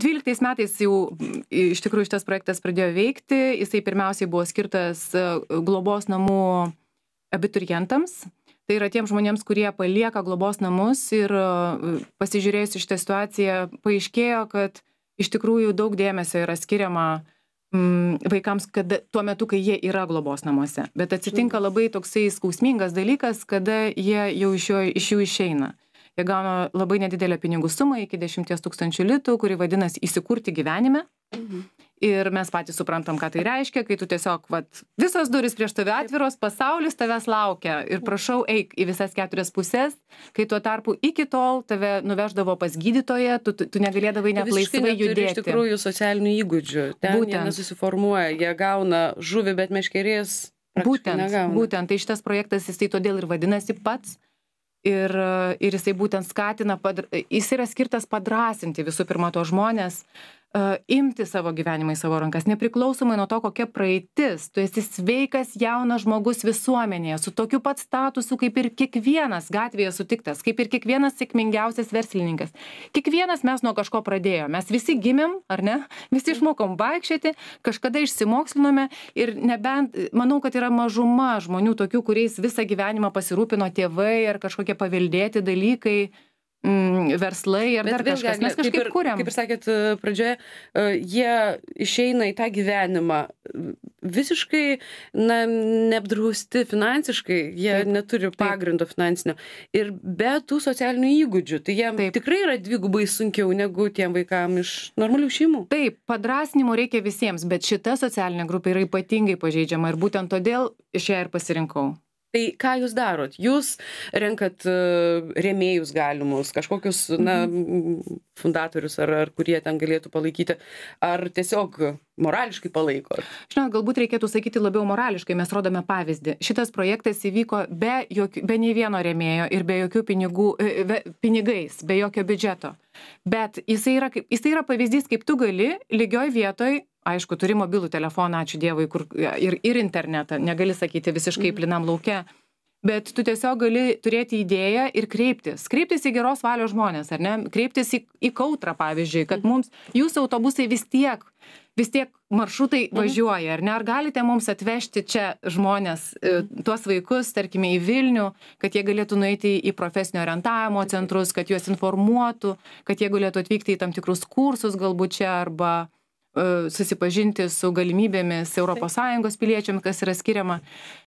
dvyliktais metais jau iš tikrųjų šitas projektas pradėjo veikti. Jisai pirmiausiai buvo skirtas e, globos namų abiturientams. Tai yra tiem žmonėms, kurie palieka globos namus ir e, pasižiūrėjus iš tą situaciją, paaiškėjo, kad iš tikrųjų daug dėmesio yra skiriama mm, vaikams, kad tuo metu, kai jie yra globos namuose. Bet atsitinka mhm. labai toksai skausmingas dalykas, kada jie jau iš, jo, iš jų išeina. Mhm jie gauna labai nedidelę pinigų sumą iki 10 tūkstančių litų, kuri vadinasi įsikurti gyvenime. Mhm. Ir mes patys suprantam, ką tai reiškia, kai tu tiesiog, vat, visos duris prieš tave atviros, pasaulis tavęs laukia ir prašau eik į visas keturias pusės, kai tuo tarpu iki tol tave nuveždavo pas gydytoją, tu, tu negalėdavai net laisvai judėti. Iš tikrųjų, socialinių įgūdžių. Ten Būtent. nesusiformuoja, jie gauna žuvį, bet meškerės Būtent, negauna. būtent, tai šitas projektas jisai todėl ir vadinasi pats ir, ir jisai būtent skatina, padr... jis yra skirtas padrasinti visų pirma to žmonės, imti savo gyvenimą į savo rankas, nepriklausomai nuo to, kokia praeitis. Tu esi sveikas jaunas žmogus visuomenėje, su tokiu pat statusu, kaip ir kiekvienas gatvėje sutiktas, kaip ir kiekvienas sėkmingiausias verslininkas. Kiekvienas mes nuo kažko pradėjome, mes visi gimėm, ar ne? Visi išmokom vaikščioti, kažkada išsimokslinome ir nebent, manau, kad yra mažuma žmonių tokių, kuriais visą gyvenimą pasirūpino tėvai ar kažkokie paveldėti dalykai mm, verslai ar dar kažkas. Mes kažkaip kaip ir, kūrėm. Kaip ir sakėt e, pradžioje, e, jie išeina į tą gyvenimą visiškai na, neapdrausti finansiškai, jie taip, neturi pagrindo taip. finansinio. Ir be tų socialinių įgūdžių, tai jiem taip. tikrai yra dvigubai sunkiau negu tiem vaikam iš normalių šeimų. Taip, padrasnimo reikia visiems, bet šita socialinė grupė yra ypatingai pažeidžiama ir būtent todėl iš ją ir pasirinkau tai ką jūs darot jūs renkat e, rėmėjus galimus kažkokius na mhm. fundatorius ar ar kurie ten galėtų palaikyti ar tiesiog morališkai palaikot žinot galbūt reikėtų sakyti labiau morališkai mes rodome pavyzdį šitas projektas įvyko be jokių be nei vieno rėmėjo ir be jokių pinigų e, e, be pinigais be jokio biudžeto bet jisai yra kaip jisai yra pavyzdys kaip tu gali lygioj vietoj aišku turi mobilų telefoną ačiū dievui kur ir ir internetą negali sakyti visiškai mhm. plynam lauke bet tu tiesiog gali turėti idėją ir kreiptis kreiptis į geros valios žmones ar ne kreiptis į į kautrą pavyzdžiui kad mhm. mums jūsų autobusai vis tiek vis tiek maršrutai mhm. važiuoja ar ne ar galite mums atvežti čia žmones e, tuos vaikus tarkime į vilnių kad jie galėtų nueiti į profesinio orientavimo centrus kad juos informuotų kad jie galėtų atvykti į tam tikrus kursus galbūt čia arba E, susipažinti su galimybėmis ES piliečiam, kas yra skiriama.